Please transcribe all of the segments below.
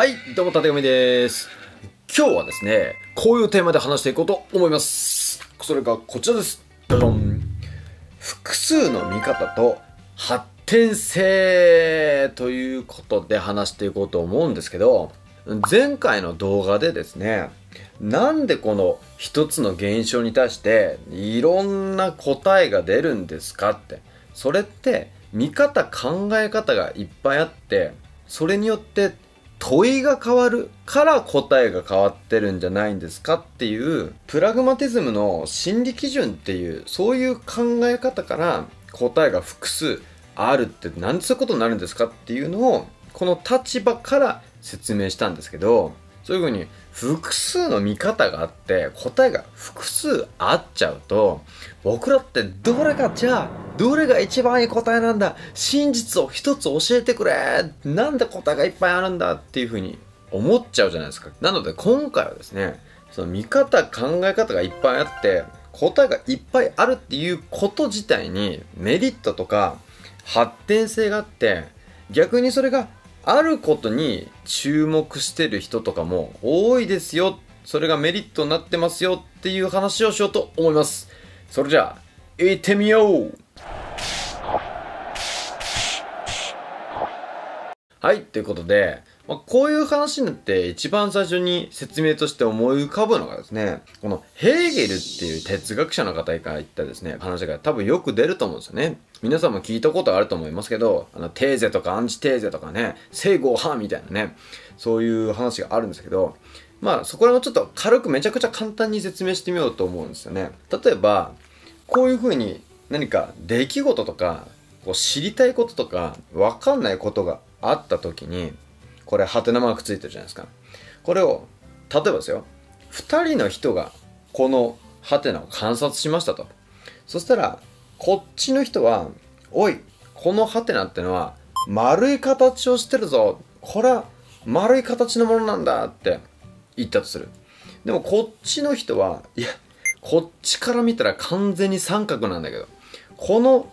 はい、どうも、たてがみです。今日はですね、こういうテーマで話していこうと思います。それがこちらです。ドドン。複数の見方と発展性ということで話していこうと思うんですけど、前回の動画でですね、なんでこの一つの現象に対していろんな答えが出るんですかって、それって見方考え方がいっぱいあって、それによって問いが変わるから答えが変わってるんじゃないんですかっていうプラグマティズムの心理基準っていうそういう考え方から答えが複数あるって何でそういうことになるんですかっていうのをこの立場から説明したんですけどそういうふうに複数の見方があって答えが複数あっちゃうと僕らってどれがじゃあどれが一番いい答えなんだ真実を一つ教えてくれなんで答えがいっぱいあるんだっていうふうに思っちゃうじゃないですかなので今回はですねその見方考え方がいっぱいあって答えがいっぱいあるっていうこと自体にメリットとか発展性があって逆にそれがあることに注目してる人とかも多いですよ。それがメリットになってますよっていう話をしようと思います。それじゃあ、行ってみようはい、ということで、まあ、こういう話になって一番最初に説明として思い浮かぶのがですね、このヘーゲルっていう哲学者の方から言ったですね、話が多分よく出ると思うんですよね。皆さんも聞いたことあると思いますけど、あの、テーゼとかアンチテーゼとかね、正合派みたいなね、そういう話があるんですけど、まあそこら辺をちょっと軽くめちゃくちゃ簡単に説明してみようと思うんですよね。例えば、こういうふうに何か出来事とか、こう知りたいこととか、わかんないことがあった時に、これハテナマークついてるじゃないですかこれを例えばですよ2人の人がこのハテナを観察しましたとそしたらこっちの人は「おいこのハテナってのは丸い形をしてるぞこれは丸い形のものなんだ」って言ったとするでもこっちの人はいやこっちから見たら完全に三角なんだけどこの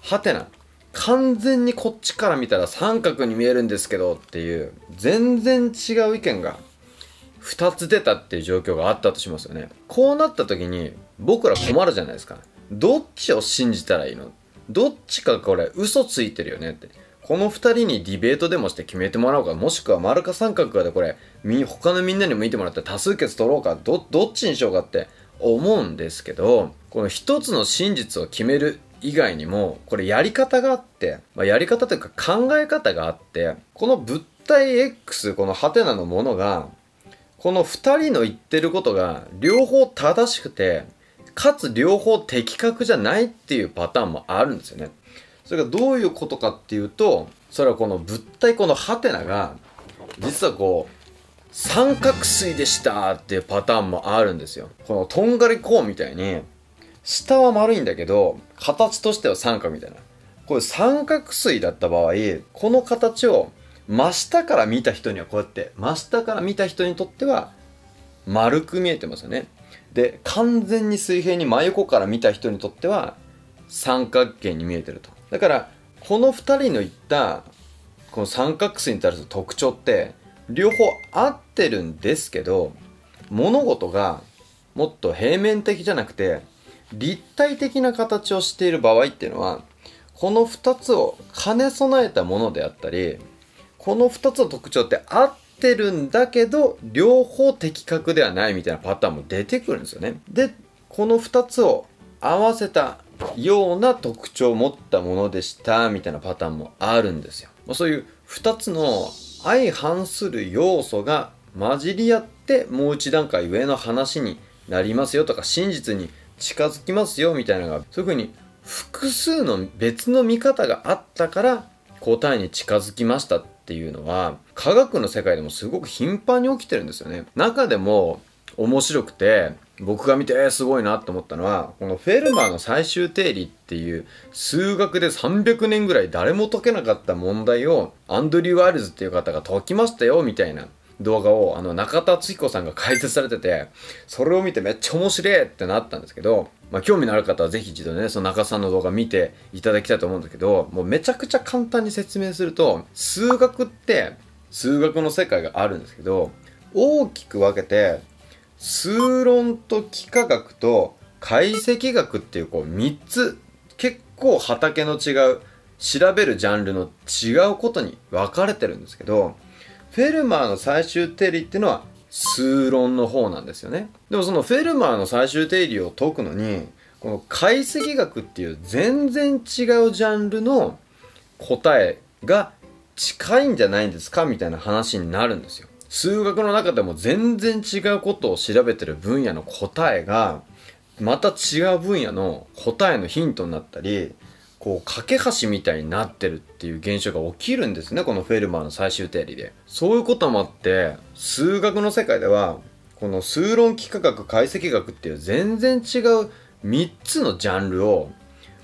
ハテナ完全にこっちから見たら三角に見えるんですけどっていう全然違う意見が2つ出たっていう状況があったとしますよねこうなった時に僕ら困るじゃないですかどっちを信じたらいいのどっちかこれ嘘ついてるよねってこの2人にディベートでもして決めてもらおうかもしくは丸か三角かでこれ他のみんなに向いてもらって多数決取ろうかどっちにしようかって思うんですけどこの1つの真実を決める以外にもこれやり方があって、まあ、やり方というか考え方があってこの物体 X このハテナのものがこの2人の言ってることが両方正しくてかつ両方的確じゃないっていうパターンもあるんですよね。それがどういうことかっていうとそれはこの物体このハテナが実はこう三角錐でしたっていうパターンもあるんですよ。このとんがりーンみたいに下は丸いんだけど、形としては三角みたいな。これ三角錐だった場合、この形を真下から見た人にはこうやって、真下から見た人にとっては丸く見えてますよね。で、完全に水平に真横から見た人にとっては三角形に見えてると。だから、この2人の言ったこの三角錐に対する特徴って両方合ってるんですけど物事がもっと平面的じゃなくて立体的な形をしている場合っていうのはこの2つを兼ね備えたものであったりこの2つの特徴って合ってるんだけど両方的確ではないみたいなパターンも出てくるんですよね。でこの2つを合わせたような特徴を持ったものでしたみたいなパターンもあるんですよ。そういう2つの相反する要素が混じり合ってもう一段階上の話になりますよとか真実に近づきますよみたいなのがそういうふうに複数の別の見方があったから答えに近づきましたっていうのは科学の世界でもすごく頻繁に起きてるんですよね中でも面白くて僕が見て、えー、すごいなと思ったのはこのフェルマーの最終定理っていう数学で300年ぐらい誰も解けなかった問題をアンドリュー・ワイルズっていう方が解きましたよみたいな動画をあの中田敦彦さんが解説されててそれを見てめっちゃ面白いってなったんですけど、まあ、興味のある方は是非一度ねその中田さんの動画見ていただきたいと思うんですけどもうめちゃくちゃ簡単に説明すると数学って数学の世界があるんですけど大きく分けて数論と幾何学と解析学っていうこう3つ結構畑の違う調べるジャンルの違うことに分かれてるんですけどフェルマーの最終定理っていうのは数論の方なんですよねでもそのフェルマーの最終定理を解くのにこの解析学っていう全然違うジャンルの答えが近いんじゃないんですかみたいな話になるんですよ数学の中でも全然違うことを調べてる分野の答えがまた違う分野の答えのヒントになったりこう架け橋みたいになってるっていう現象が起きるんですねこのフェルマーの最終定理でそういうこともあって数学の世界ではこの数論幾何学解析学っていう全然違う3つのジャンルを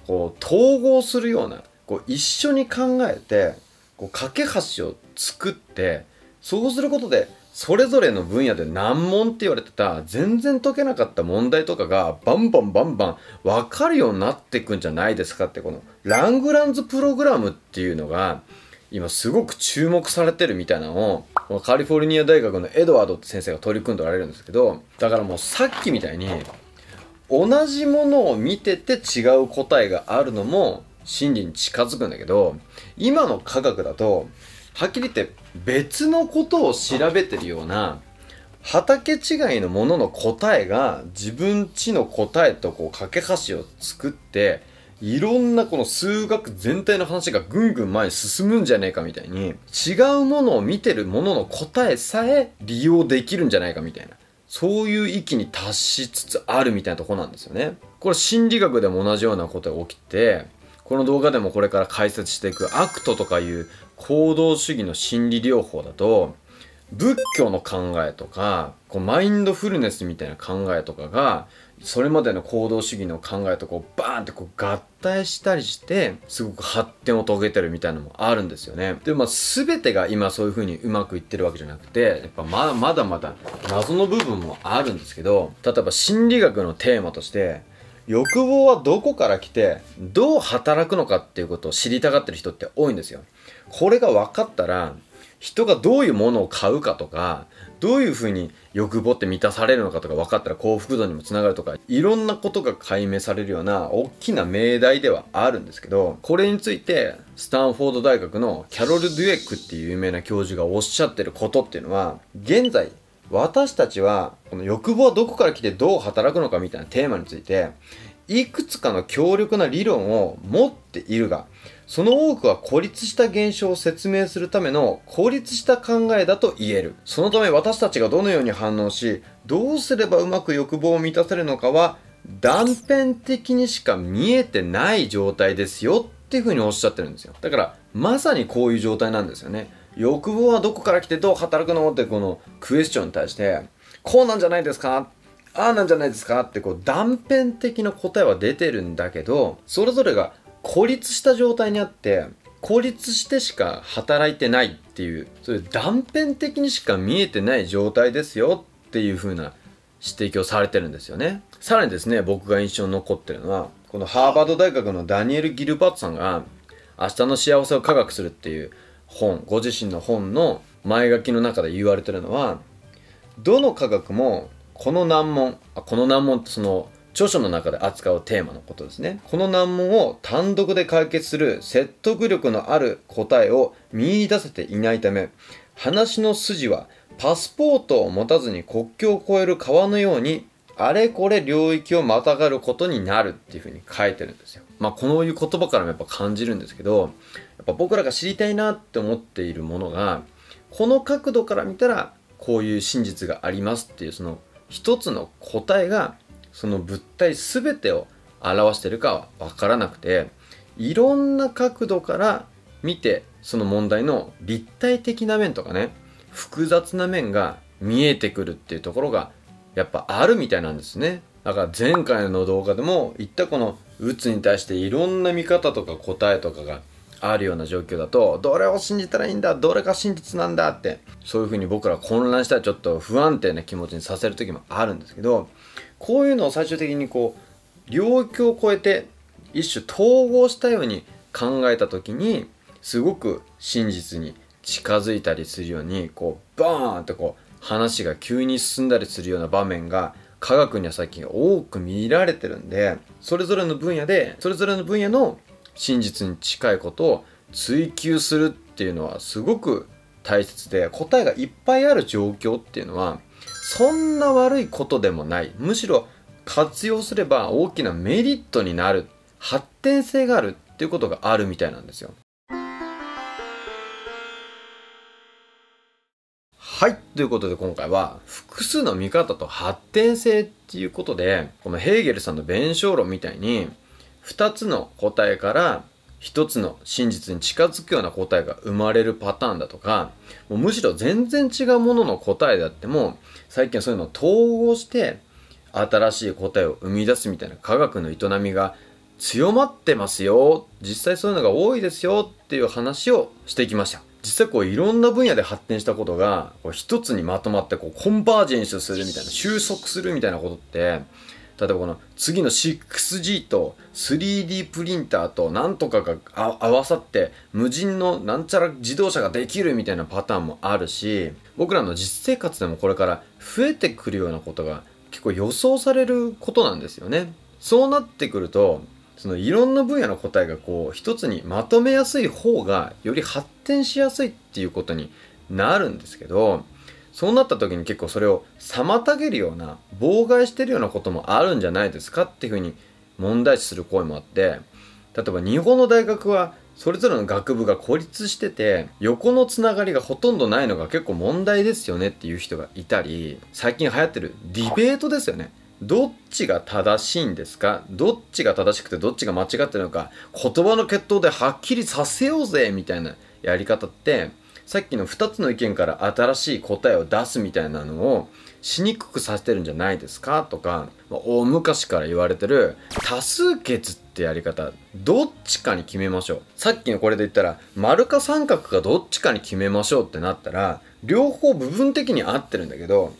こう統合するようなこう一緒に考えてこう架け橋を作ってそうすることでそれぞれの分野で難問って言われてた全然解けなかった問題とかがバンバンバンバン分かるようになっていくんじゃないですかってこのラングランズプログラムっていうのが今すごく注目されてるみたいなのをカリフォルニア大学のエドワードって先生が取り組んでおられるんですけどだからもうさっきみたいに同じものを見てて違う答えがあるのも真理に近づくんだけど今の科学だとはっきり言って別のことを調べてるような畑違いのものの答えが自分ちの答えとこう架け橋を作っていろんなこの数学全体の話がぐんぐん前に進むんじゃねえかみたいに違うものを見てるものの答えさえ利用できるんじゃないかみたいなそういう域に達しつつあるみたいなとこなんですよね。これ心理学でも同じようなことが起きてこの動画でもこれから解説していくアクトとかいう行動主義の心理療法だと仏教の考えとかこうマインドフルネスみたいな考えとかがそれまでの行動主義の考えとこうバーンってこう合体したりしてすごく発展を遂げてるみたいなのもあるんですよねでも全てが今そういう風にうまくいってるわけじゃなくてやっぱままだまだ謎の部分もあるんですけど例えば心理学のテーマとして欲望はどこから来てどう働くのかっていうことを知りたがってる人って多いんですよ。これが分かったら人がどういうものを買うかとかどういうふうに欲望って満たされるのかとか分かったら幸福度にもつながるとかいろんなことが解明されるような大きな命題ではあるんですけどこれについてスタンフォード大学のキャロル・デュエックっていう有名な教授がおっしゃってることっていうのは現在私たちはこの欲望はどこから来てどう働くのかみたいなテーマについていくつかの強力な理論を持っているがその多くは孤立した現象を説明するための孤立した考えだと言えるそのため私たちがどのように反応しどうすればうまく欲望を満たせるのかは断片的にしか見えてない状態ですよっていうふうにおっしゃってるんですよだからまさにこういう状態なんですよね欲望はどこから来てどう働くのってこのクエスチョンに対してこうなんじゃないですかああなんじゃないですかってこう断片的な答えは出てるんだけどそれぞれが孤立した状態にあって孤立してしか働いてないっていうそういう断片的にしか見えてない状態ですよっていう風な指摘をされてるんですよねさらにですね僕が印象に残ってるのはこのハーバード大学のダニエル・ギルバートさんが「明日の幸せを科学する」っていう本ご自身の本の前書きの中で言われてるのはどの科学もこの難問あこの難問ってその著書の中で扱うテーマのことですねこの難問を単独で解決する説得力のある答えを見いだせていないため話の筋はパスポートを持たずに国境を越える川のようにあれこれ領域をまたがることになるっていうふうに書いてるんですよまあ、こういう言葉からもやっぱ感じるんですけどやっぱ僕らが知りたいなって思っているものがこの角度から見たらこういう真実がありますっていうその一つの答えがその物体全てを表してるかは分からなくていろんな角度から見てその問題の立体的な面とかね複雑な面が見えてくるっていうところがやっぱあるみたいなんですねだから前回の動画でも言ったこのうつに対していろんな見方とか答えとかがあるような状況だとどれを信じたらいいんだどれが真実なんだってそういうふうに僕ら混乱したらちょっと不安定な気持ちにさせる時もあるんですけどこういうのを最終的にこう領域を超えて一種統合したように考えた時にすごく真実に近づいたりするようにこうバーンってこう話が急に進んだりするような場面が科学には最近多く見られてるんでそれぞれの分野でそれぞれの分野の真実に近いことを追求するっていうのはすごく大切で答えがいっぱいある状況っていうのはそんな悪いことでもないむしろ活用すれば大きなメリットになる発展性があるっていうことがあるみたいなんですよはい。ということで今回は、複数の見方と発展性っていうことで、このヘーゲルさんの弁証論みたいに、2つの答えから1つの真実に近づくような答えが生まれるパターンだとか、もうむしろ全然違うものの答えであっても、最近はそういうのを統合して、新しい答えを生み出すみたいな科学の営みが強まってますよ。実際そういうのが多いですよっていう話をしてきました。実際こういろんな分野で発展したことがこう一つにまとまってこうコンバージェンスするみたいな収束するみたいなことって例えばこの次の 6G と 3D プリンターと何とかが合わさって無人のなんちゃら自動車ができるみたいなパターンもあるし僕らの実生活でもこれから増えてくるようなことが結構予想されることなんですよね。そうなってくるとそのいろんな分野の答えがこう一つにまとめやすい方がより発展しやすいっていうことになるんですけどそうなった時に結構それを妨げるような妨害してるようなこともあるんじゃないですかっていうふうに問題視する声もあって例えば日本の大学はそれぞれの学部が孤立してて横のつながりがほとんどないのが結構問題ですよねっていう人がいたり最近流行ってるディベートですよねどっちが正しいんですかどっちが正しくてどっちが間違ってるのか言葉の決闘ではっきりさせようぜみたいなやり方ってさっきの2つの意見から新しい答えを出すみたいなのをしにくくさせてるんじゃないですかとか大昔から言われてる多数決ってやり方どっちかに決めましょうさっきのこれで言ったら丸か三角かどっちかに決めましょうってなったら両方部分的に合ってるんだけど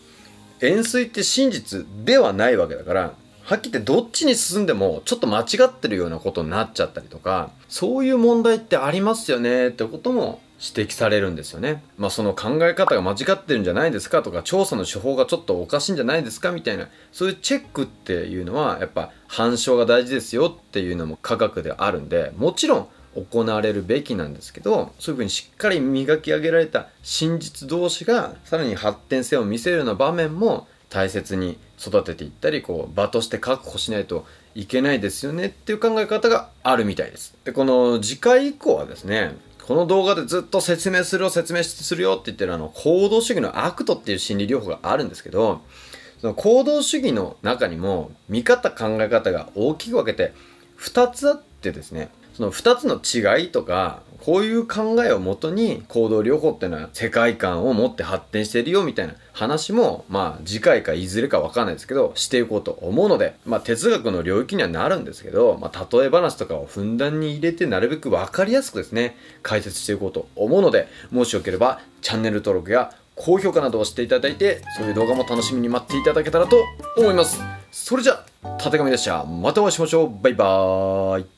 円錐って真実ではないわけだからはっきり言ってどっちに進んでもちょっと間違ってるようなことになっちゃったりとかそういう問題ってありますよねってことも指摘されるんですよね。まあその考え方が間違ってるんじゃないですかとか調査の手法がちょっとおかしいんじゃないですかみたいなそういうチェックっていうのはやっぱ反証が大事ですよっていうのも科学であるんでもちろん行われるべきなんですけどそういうふうにしっかり磨き上げられた真実同士がさらに発展性を見せるような場面も大切に育てていったりこう場として確保しないといけないですよねっていう考え方があるみたいです。でこの次回以降はですねこの動画でずっと説明するよ説明するよって言ってるあの行動主義の悪とっていう心理療法があるんですけどその行動主義の中にも見方考え方が大きく分けて2つあってですねその2つの違いとかこういう考えをもとに行動療法っていうのは世界観を持って発展してるよみたいな話もまあ次回かいずれかわかんないですけどしていこうと思うのでまあ哲学の領域にはなるんですけどまあ例え話とかをふんだんに入れてなるべく分かりやすくですね解説していこうと思うのでもしよければチャンネル登録や高評価などをしていただいてそういう動画も楽しみに待っていただけたらと思いますそれじゃあたてがみでしたまたお会いしましょうバイバーイ